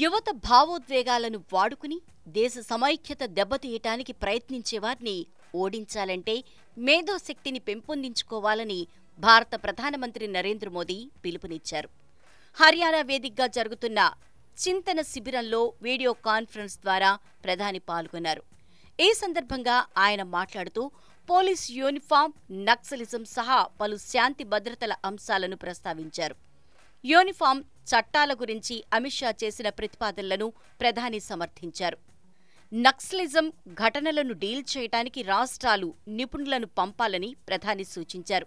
యువత భావోద్వేగాలను వాడుకుని దేశ సమైక్యత దెబ్బతీయటానికి ప్రయత్నించేవారిని ఓడించాలంటే మేధోశక్తిని పెంపొందించుకోవాలని భారత ప్రధానమంత్రి నరేంద్ర మోదీ పిలుపునిచ్చారు హర్యానా వేదికగా జరుగుతున్న చింతన శిబిరంలో వీడియో కాన్ఫరెన్స్ ద్వారా ప్రధాని పాల్గొన్నారు ఈ సందర్భంగా ఆయన మాట్లాడుతూ పోలీస్ యూనిఫామ్ నక్సలిజం సహా పలు శాంతి భద్రతల అంశాలను ప్రస్తావించారు యూనిఫామ్ చట్టాల గురించి అమిత్ షా చేసిన ప్రతిపాదనలను ప్రధాని సమర్థించారు నక్సలిజం ఘటనలను డీల్ చేయడానికి రాష్ట్రాలు నిపుణులను పంపాలని ప్రధాని సూచించారు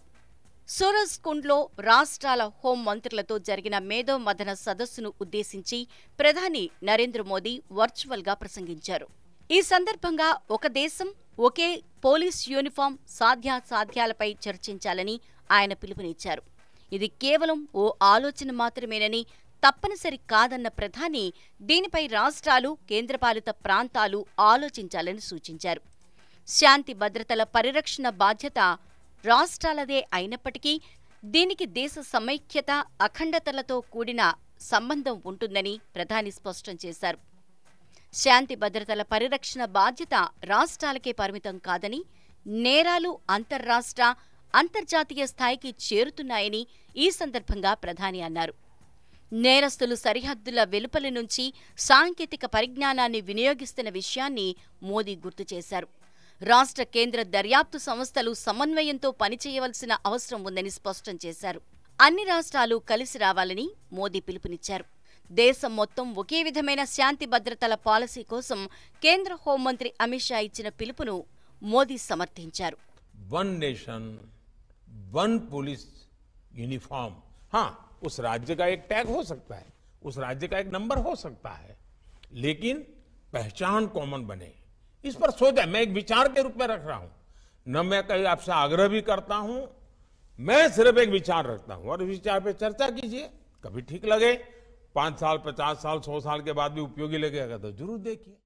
సూరజ్ కుండ్లో రాష్ట్రాల హోం మంత్రులతో జరిగిన మేధో మదన సదస్సును ఉద్దేశించి ప్రధాని నరేంద్ర మోదీ వర్చువల్గా ప్రసంగించారు ఈ సందర్భంగా ఒక దేశం ఒకే పోలీస్ యూనిఫామ్ సాధ్యాసాధ్యాలపై చర్చించాలని ఆయన పిలుపునిచ్చారు ఇది కేవలం ఓ ఆలోచన మాత్రమేనని తప్పనిసరి కాదన్న ప్రధాని దీనిపై రాష్ట్రాలు కేంద్రపాలిత ప్రాంతాలు ఆలోచించాలని సూచించారు శాంతి భద్రతల పరిరక్షణ బాధ్యత రాష్ట్రాలదే అయినప్పటికీ దీనికి దేశ సమైక్యత అఖండతలతో కూడిన సంబంధం ఉంటుందని ప్రధాని స్పష్టం చేశారు శాంతి భద్రతల పరిరక్షణ బాధ్యత రాష్ట్రాలకే పరిమితం కాదని నేరాలు అంతర్రాష్ట్ర అంతర్జాతీయ స్థాయికి చేరుతున్నాయని ఈ సందర్భంగా ప్రధాని అన్నారు నేరస్తులు సరిహద్దుల వెలుపలి నుంచి సాంకేతిక పరిజ్ఞానాన్ని వినియోగిస్తున్న విషయాన్ని మోదీ గుర్తు చేశారు రాష్ట్ర కేంద్ర దర్యాప్తు సంస్థలు సమన్వయంతో పనిచేయవలసిన అవసరం ఉందని స్పష్టం చేశారు అన్ని రాష్ట్రాలు కలిసి రావాలని మోదీ పిలుపునిచ్చారు దేశం మొత్తం ఒకే విధమైన శాంతి భద్రతల పాలసీ కోసం కేంద్ర హోంమంత్రి అమిత్ షా ఇచ్చిన పిలుపును మోదీ సమర్థించారు one nation one police uniform हाँ उस राज्य का एक टैग हो सकता है उस राज्य का एक नंबर हो सकता है लेकिन पहचान कॉमन बने इस पर सोचा मैं एक विचार के रूप में रख रहा हूं न मैं कहीं आपसे आग्रह भी करता हूं मैं सिर्फ एक विचार रखता हूं और इस विचार पे चर्चा कीजिए कभी ठीक लगे पांच साल पचास साल सौ साल के बाद भी उपयोगी लगेगा तो जरूर देखिए